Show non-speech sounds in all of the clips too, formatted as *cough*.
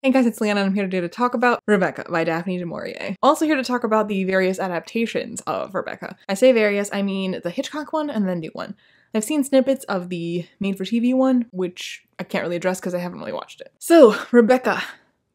Hey guys, it's Leanna, and I'm here today to talk about Rebecca by Daphne du Maurier. Also here to talk about the various adaptations of Rebecca. I say various, I mean the Hitchcock one and the new one. I've seen snippets of the made-for-TV one, which I can't really address because I haven't really watched it. So, Rebecca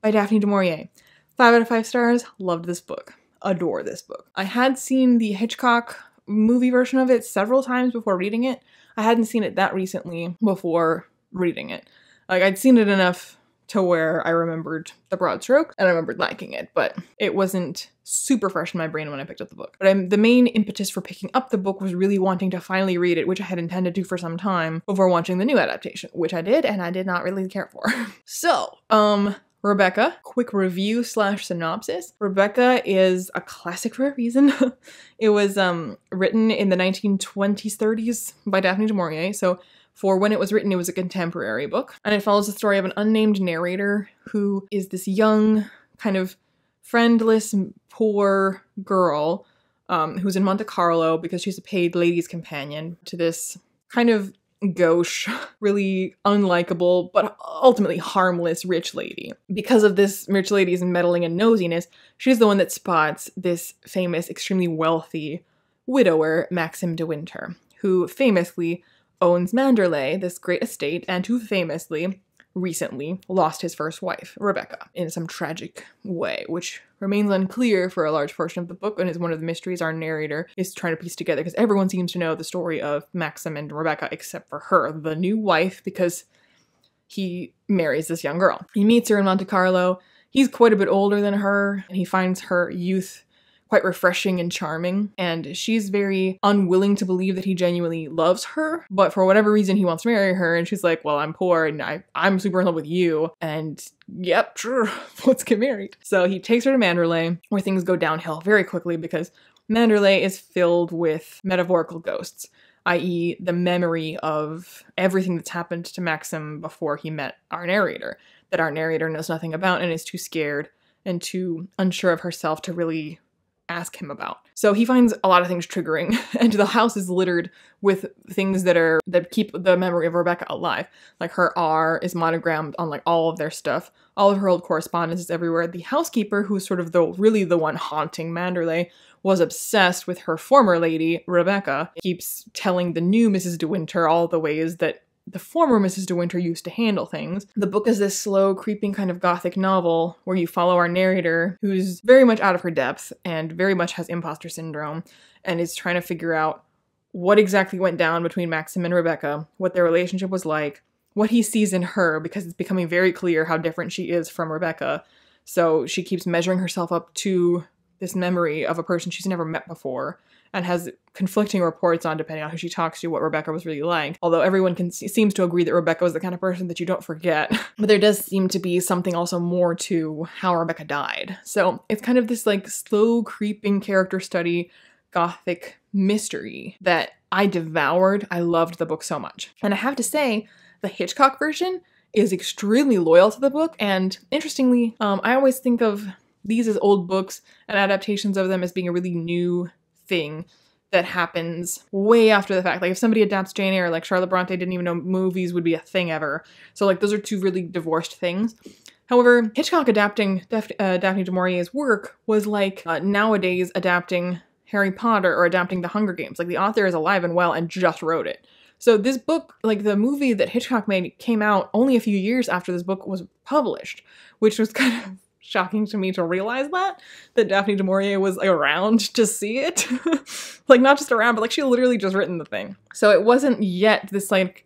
by Daphne du Maurier. Five out of five stars, loved this book. Adore this book. I had seen the Hitchcock movie version of it several times before reading it. I hadn't seen it that recently before reading it. Like, I'd seen it enough to where I remembered the broad stroke and I remembered liking it, but it wasn't super fresh in my brain when I picked up the book. But I'm, the main impetus for picking up the book was really wanting to finally read it, which I had intended to for some time before watching the new adaptation, which I did and I did not really care for. *laughs* so, um, Rebecca, quick review slash synopsis. Rebecca is a classic for a reason. *laughs* it was um, written in the 1920s, 30s by Daphne du Maurier. So for when it was written, it was a contemporary book. And it follows the story of an unnamed narrator who is this young, kind of friendless, poor girl um, who's in Monte Carlo because she's a paid lady's companion to this kind of gauche, *laughs* really unlikable, but ultimately harmless rich lady. Because of this rich lady's meddling and nosiness, she's the one that spots this famous, extremely wealthy widower, Maxim de Winter, who famously owns Manderley, this great estate, and who famously recently lost his first wife, Rebecca, in some tragic way, which remains unclear for a large portion of the book and is one of the mysteries our narrator is trying to piece together because everyone seems to know the story of Maxim and Rebecca except for her, the new wife, because he marries this young girl. He meets her in Monte Carlo. He's quite a bit older than her, and he finds her youth quite refreshing and charming. And she's very unwilling to believe that he genuinely loves her, but for whatever reason, he wants to marry her. And she's like, Well, I'm poor and I, I'm super in love with you. And yep, *laughs* sure, let's get married. So he takes her to Manderley, where things go downhill very quickly because Manderley is filled with metaphorical ghosts i.e., the memory of everything that's happened to Maxim before he met our narrator, that our narrator knows nothing about and is too scared and too unsure of herself to really ask him about. So he finds a lot of things triggering, *laughs* and the house is littered with things that are that keep the memory of Rebecca alive. Like her R is monogrammed on like all of their stuff. All of her old correspondence is everywhere. The housekeeper, who's sort of the really the one haunting Manderley, was obsessed with her former lady, Rebecca, keeps telling the new Mrs. De Winter all the ways that the former Mrs. De Winter used to handle things. The book is this slow, creeping kind of gothic novel where you follow our narrator, who's very much out of her depth and very much has imposter syndrome, and is trying to figure out what exactly went down between Maxim and Rebecca, what their relationship was like, what he sees in her, because it's becoming very clear how different she is from Rebecca. So she keeps measuring herself up to this memory of a person she's never met before and has conflicting reports on depending on who she talks to what Rebecca was really like. Although everyone can, seems to agree that Rebecca was the kind of person that you don't forget, *laughs* but there does seem to be something also more to how Rebecca died. So it's kind of this like slow creeping character study gothic mystery that I devoured. I loved the book so much. And I have to say, the Hitchcock version is extremely loyal to the book. And interestingly, um, I always think of these as old books and adaptations of them as being a really new thing that happens way after the fact. Like if somebody adapts Jane Eyre, like Charlotte Bronte didn't even know movies would be a thing ever. So like those are two really divorced things. However, Hitchcock adapting Def- uh, Daphne du Maurier's work was like uh, nowadays adapting Harry Potter or adapting The Hunger Games. Like the author is alive and well and just wrote it. So this book, like the movie that Hitchcock made, came out only a few years after this book was published, which was *laughs* kind of shocking to me to realize that that Daphne du Maurier was like, around *laughs* to see it. *laughs* like not just around, but like she literally just written the thing. So it wasn't yet this like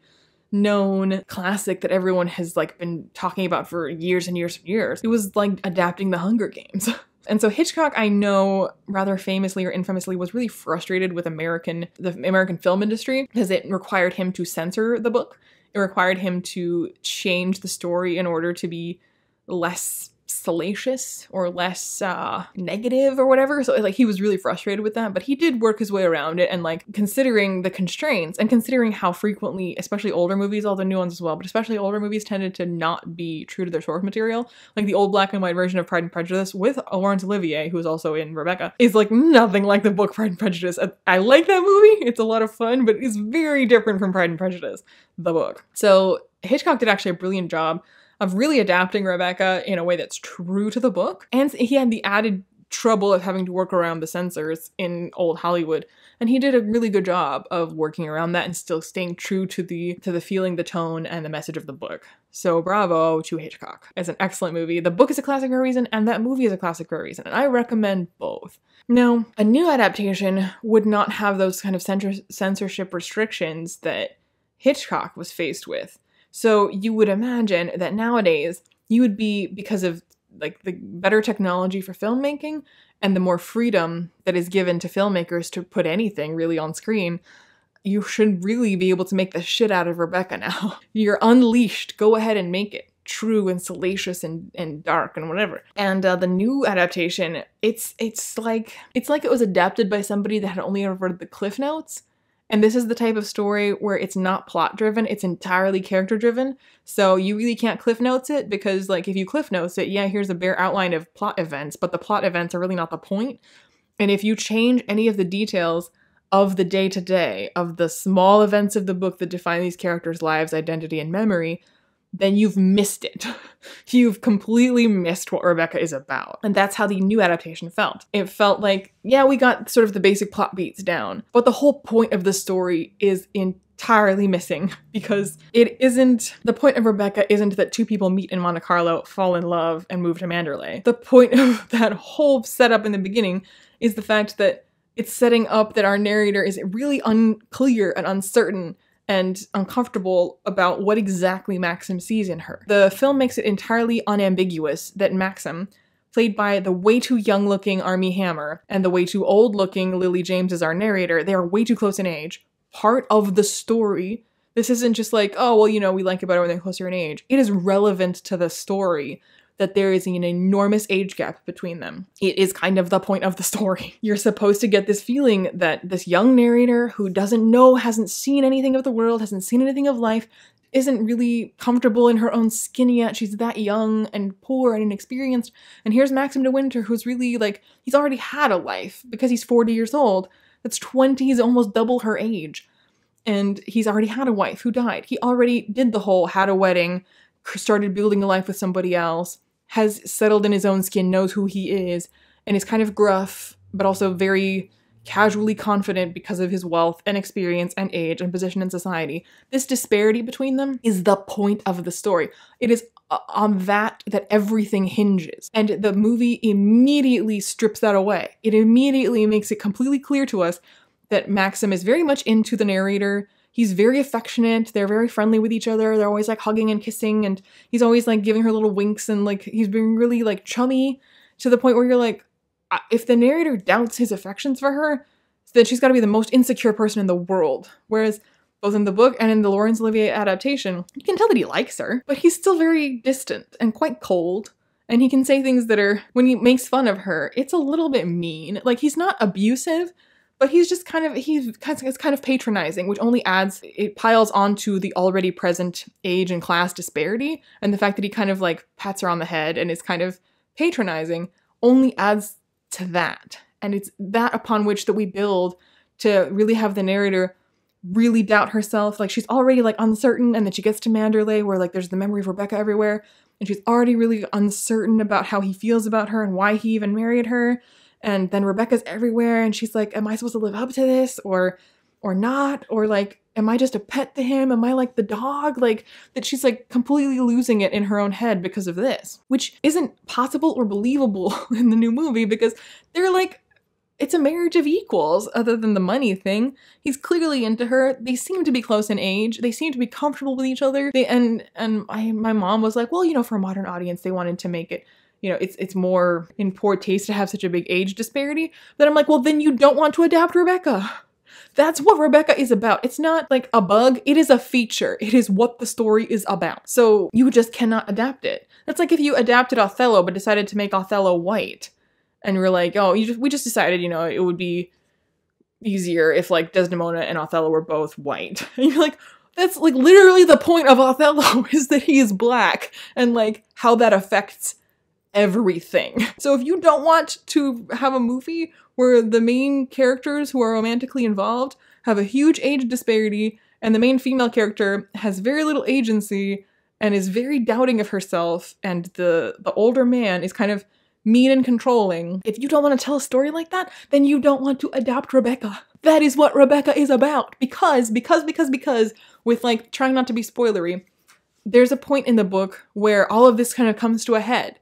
known classic that everyone has like been talking about for years and years and years. It was like adapting the Hunger Games. *laughs* And so Hitchcock, I know rather famously or infamously, was really frustrated with American the American film industry because it required him to censor the book. It required him to change the story in order to be less salacious or less uh, negative or whatever. So like he was really frustrated with that, but he did work his way around it. And like considering the constraints and considering how frequently, especially older movies, all the new ones as well, but especially older movies tended to not be true to their source material. Like the old black and white version of Pride and Prejudice with Laurence Olivier, who is also in Rebecca, is like nothing like the book Pride and Prejudice. I, I like that movie. It's a lot of fun, but it's very different from Pride and Prejudice, the book. So Hitchcock did actually a brilliant job of really adapting Rebecca in a way that's true to the book. And he had the added trouble of having to work around the censors in old Hollywood. And he did a really good job of working around that and still staying true to the to the feeling, the tone, and the message of the book. So bravo to Hitchcock. It's an excellent movie. The book is a classic for a reason, and that movie is a classic for a reason, and I recommend both. Now, a new adaptation would not have those kind of censor- censorship restrictions that Hitchcock was faced with. So you would imagine that nowadays you would be, because of like the better technology for filmmaking and the more freedom that is given to filmmakers to put anything really on screen, you should really be able to make the shit out of Rebecca now. *laughs* You're unleashed. Go ahead and make it true and salacious and, and dark and whatever. And uh, the new adaptation, it's it's like it's like it was adapted by somebody that had only ever read the cliff notes and this is the type of story where it's not plot driven, it's entirely character driven. So you really can't cliff notes it because like if you cliff notes it, yeah, here's a bare outline of plot events, but the plot events are really not the point. And if you change any of the details of the day to day, of the small events of the book that define these characters' lives, identity, and memory, then you've missed it. *laughs* you've completely missed what Rebecca is about. And that's how the new adaptation felt. It felt like, yeah, we got sort of the basic plot beats down, but the whole point of the story is in entirely missing *laughs* because it isn't the point of Rebecca isn't that two people meet in Monte Carlo, fall in love, and move to Manderley. The point of *laughs* that whole setup in the beginning is the fact that it's setting up that our narrator is really unclear and uncertain and uncomfortable about what exactly Maxim sees in her. The film makes it entirely unambiguous that Maxim, played by the way too young looking Army Hammer and the way too old looking Lily James as our narrator, they are way too close in age, part of the story. This isn't just like, oh, well, you know, we like it better when they're closer in age. It is relevant to the story that there is an enormous age gap between them. It is kind of the point of the story. *laughs* You're supposed to get this feeling that this young narrator who doesn't know, hasn't seen anything of the world, hasn't seen anything of life, isn't really comfortable in her own skin yet. She's that young and poor and inexperienced. And here's Maxim de Winter, who's really like, he's already had a life because he's 40 years old. That's 20, he's almost double her age. And he's already had a wife who died. He already did the whole had a wedding, started building a life with somebody else has settled in his own skin, knows who he is, and is kind of gruff, but also very casually confident because of his wealth and experience and age and position in society. This disparity between them is the point of the story. It is uh, on that that everything hinges. And the movie immediately strips that away. It immediately makes it completely clear to us that Maxim is very much into the narrator he's very affectionate. They're very friendly with each other. They're always like hugging and kissing, and he's always like giving her little winks and like he's being really like chummy to the point where you're like, if the narrator doubts his affections for her, then she's got to be the most insecure person in the world. Whereas both in the book and in the Laurence Olivier adaptation, you can tell that he likes her, but he's still very distant and quite cold. And he can say things that are, when he makes fun of her, it's a little bit mean. Like, he's not abusive, but he's just kind of he's kind of patronizing which only adds it piles onto the already present age and class disparity and the fact that he kind of like pats her on the head and is kind of patronizing only adds to that and it's that upon which that we build to really have the narrator really doubt herself like she's already like uncertain and then she gets to manderley where like there's the memory of rebecca everywhere and she's already really uncertain about how he feels about her and why he even married her and then Rebecca's everywhere and she's like am I supposed to live up to this or or not or like am I just a pet to him am I like the dog like that she's like completely losing it in her own head because of this which isn't possible or believable *laughs* in the new movie because they're like it's a marriage of equals other than the money thing he's clearly into her they seem to be close in age they seem to be comfortable with each other they, and and I, my mom was like well you know for a modern audience they wanted to make it you know, it's it's more in poor taste to have such a big age disparity, then I'm like, well, then you don't want to adapt Rebecca. That's what Rebecca is about. It's not like a bug, it is a feature. It is what the story is about. So you just cannot adapt it. That's like if you adapted Othello but decided to make Othello white and you are like, oh, just, we just decided, you know, it would be easier if like Desdemona and Othello were both white. And *laughs* you're like, that's like literally the point of Othello *laughs* is that he is black and like how that affects everything. *laughs* So if you don't want to have a movie where the main characters who are romantically involved have a huge age disparity and the main female character has very little agency and is very doubting of herself and the the older man is kind of mean and controlling. If you don't want to tell a story like that, then you don't want to adapt Rebecca. That is what Rebecca is about because because because because with like trying not to be spoilery, there's a point in the book where all of this kind of comes to a head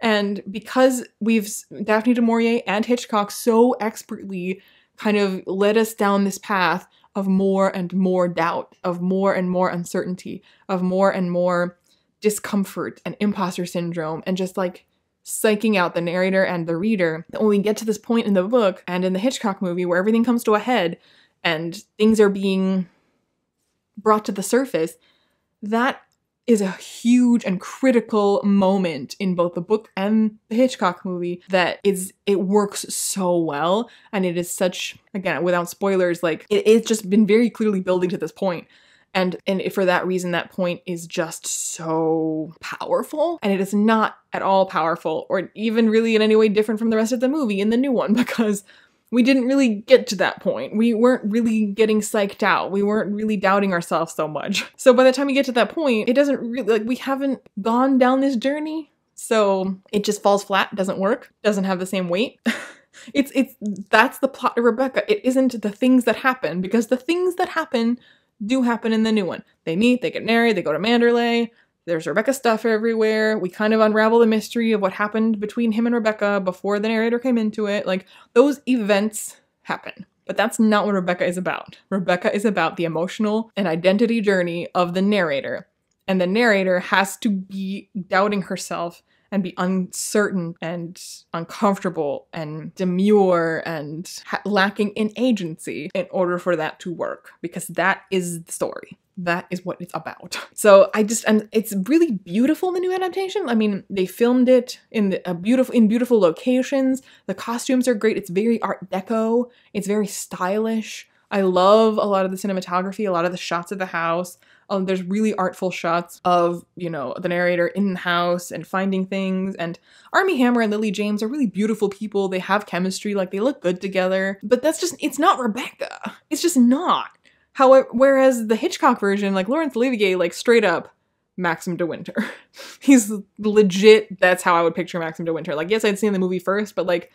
and because we've Daphne du Maurier and Hitchcock so expertly kind of led us down this path of more and more doubt, of more and more uncertainty, of more and more discomfort and imposter syndrome, and just like psyching out the narrator and the reader. When we get to this point in the book and in the Hitchcock movie where everything comes to a head and things are being brought to the surface, that is a huge and critical moment in both the book and the Hitchcock movie that is it works so well and it is such again without spoilers like it, it's just been very clearly building to this point and and for that reason that point is just so powerful and it is not at all powerful or even really in any way different from the rest of the movie in the new one *laughs* because we didn't really get to that point. We weren't really getting psyched out. We weren't really doubting ourselves so much. *laughs* So by the time we get to that point, it doesn't really, like, we haven't gone down this journey. So it just falls flat, doesn't work, doesn't have the same weight. *laughs* it's, it's, that's the plot of Rebecca. It isn't the things that happen because the things that happen do happen in the new one. They meet, they get married, they go to Manderley, there's Rebecca stuff everywhere. We kind of unravel the mystery of what happened between him and Rebecca before the narrator came into it. Like those events happen. But that's not what Rebecca is about. Rebecca is about the emotional and identity journey of the narrator. And the narrator has to be doubting herself and be uncertain and uncomfortable and demure and ha- lacking in agency in order for that to work because that is the story that is what it's about. *laughs* So I just and it's really beautiful the new adaptation. I mean, they filmed it in the, a beautiful in beautiful locations. The costumes are great. It's very art deco. It's very stylish. I love a lot of the cinematography, a lot of the shots of the house, um, there's really artful shots of, you know, the narrator in the house and finding things. And Army Hammer and Lily James are really beautiful people. They have chemistry, like they look good together. But that's just, it's not Rebecca. It's just not. However, whereas the Hitchcock version, like Lawrence Olivier, like straight up, Maxim de Winter. *laughs* He's legit, that's how I would picture Maxim de Winter. Like, yes, I'd seen the movie first, but like,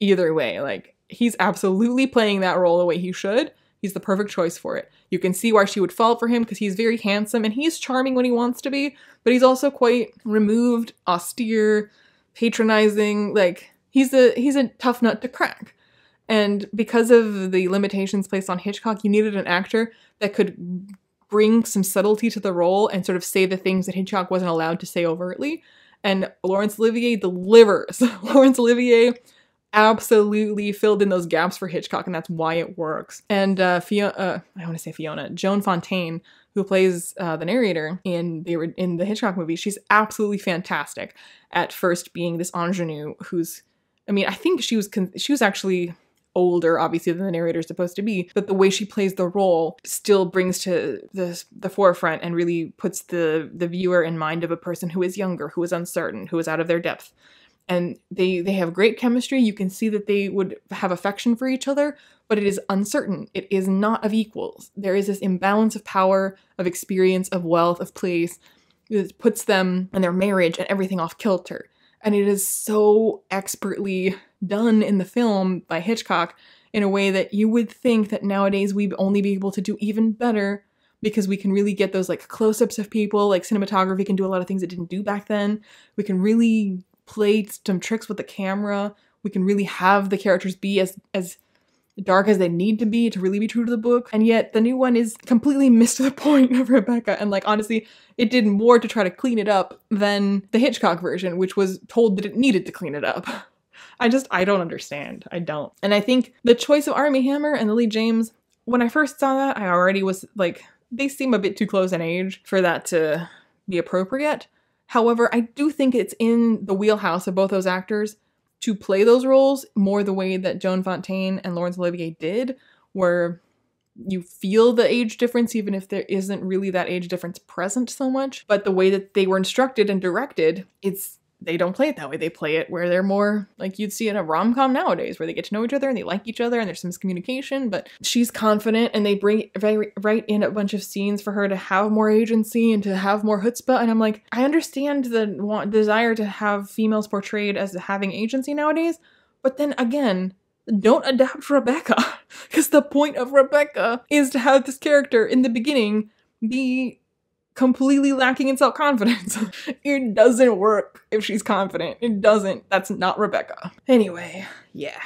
either way, like, he's absolutely playing that role the way he should. He's the perfect choice for it. You can see why she would fall for him because he's very handsome and he's charming when he wants to be, but he's also quite removed, austere, patronizing. Like he's a he's a tough nut to crack. And because of the limitations placed on Hitchcock, you needed an actor that could bring some subtlety to the role and sort of say the things that Hitchcock wasn't allowed to say overtly. And Laurence Olivier delivers. *laughs* Laurence Olivier absolutely filled in those gaps for Hitchcock, and that's why it works. And uh, Fiona, uh, I want to say Fiona, Joan Fontaine, who plays uh, the narrator in the in the Hitchcock movie, she's absolutely fantastic. At first, being this ingenue who's, I mean, I think she was con- she was actually older obviously than the narrator is supposed to be but the way she plays the role still brings to the, the forefront and really puts the the viewer in mind of a person who is younger who is uncertain who is out of their depth and they they have great chemistry you can see that they would have affection for each other but it is uncertain it is not of equals there is this imbalance of power of experience of wealth of place that puts them and their marriage and everything off kilter and it is so expertly done in the film by hitchcock in a way that you would think that nowadays we'd only be able to do even better because we can really get those like close-ups of people like cinematography can do a lot of things it didn't do back then we can really played some tricks with the camera. We can really have the characters be as as dark as they need to be to really be true to the book. And yet the new one is completely *laughs* missed the point of Rebecca. And like honestly, it did more to try to clean it up than the Hitchcock version, which was told that it needed to clean it up. *laughs* I just I don't understand. I don't. And I think the choice of Army Hammer and Lily James, when I first saw that, I already was like, they seem a bit too close in age for that to be appropriate. However, I do think it's in the wheelhouse of both those actors to play those roles more the way that Joan Fontaine and Laurence Olivier did, where you feel the age difference, even if there isn't really that age difference present so much. But the way that they were instructed and directed, it's they don't play it that way. They play it where they're more like you'd see in a rom com nowadays, where they get to know each other and they like each other and there's some miscommunication, but she's confident and they bring right, right in a bunch of scenes for her to have more agency and to have more chutzpah. And I'm like, I understand the want, desire to have females portrayed as having agency nowadays, but then again, don't adapt Rebecca, because *laughs* the point of Rebecca is to have this character in the beginning be completely lacking in self confidence. *laughs* it doesn't work if she's confident. It doesn't. That's not Rebecca. Anyway, yeah.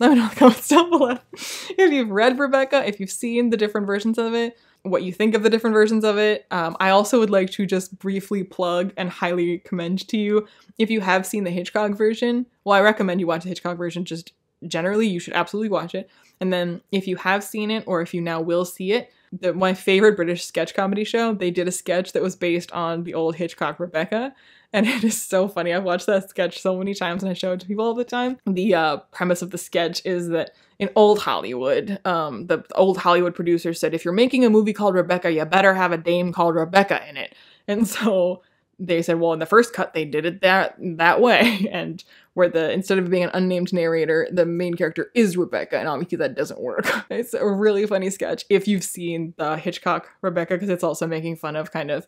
Let me know in the comments down below if you've read Rebecca, if you've seen the different versions of it, what you think of the different versions of it. Um, I also would like to just briefly plug and highly commend to you if you have seen the Hitchcock version. Well, I recommend you watch the Hitchcock version just generally, you should absolutely watch it. And then if you have seen it or if you now will see it, the, my favorite British sketch comedy show. They did a sketch that was based on the old Hitchcock Rebecca, and *laughs* it is so funny. I've watched that sketch so many times, and I show it to people all the time. The uh, premise of the sketch is that in old Hollywood, um, the old Hollywood producers said, if you're making a movie called Rebecca, you better have a dame called Rebecca in it. And so they said, well, in the first cut, they did it that that way, *laughs* and where the instead of being an unnamed narrator, the main character is Rebecca, and obviously that doesn't work. *laughs* it's a really funny sketch if you've seen the Hitchcock Rebecca, because it's also making fun of kind of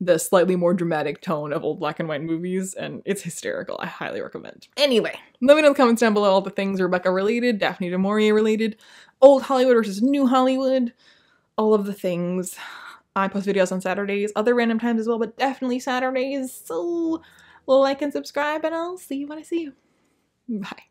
the slightly more dramatic tone of old black and white movies, and it's hysterical. I highly recommend. Anyway, let me know in the comments down below all the things Rebecca related, Daphne du Maurier related, old Hollywood versus new Hollywood, all of the things. I post videos on Saturdays, other random times as well, but definitely Saturdays. So like and subscribe, and I'll see you when I see you. Bye.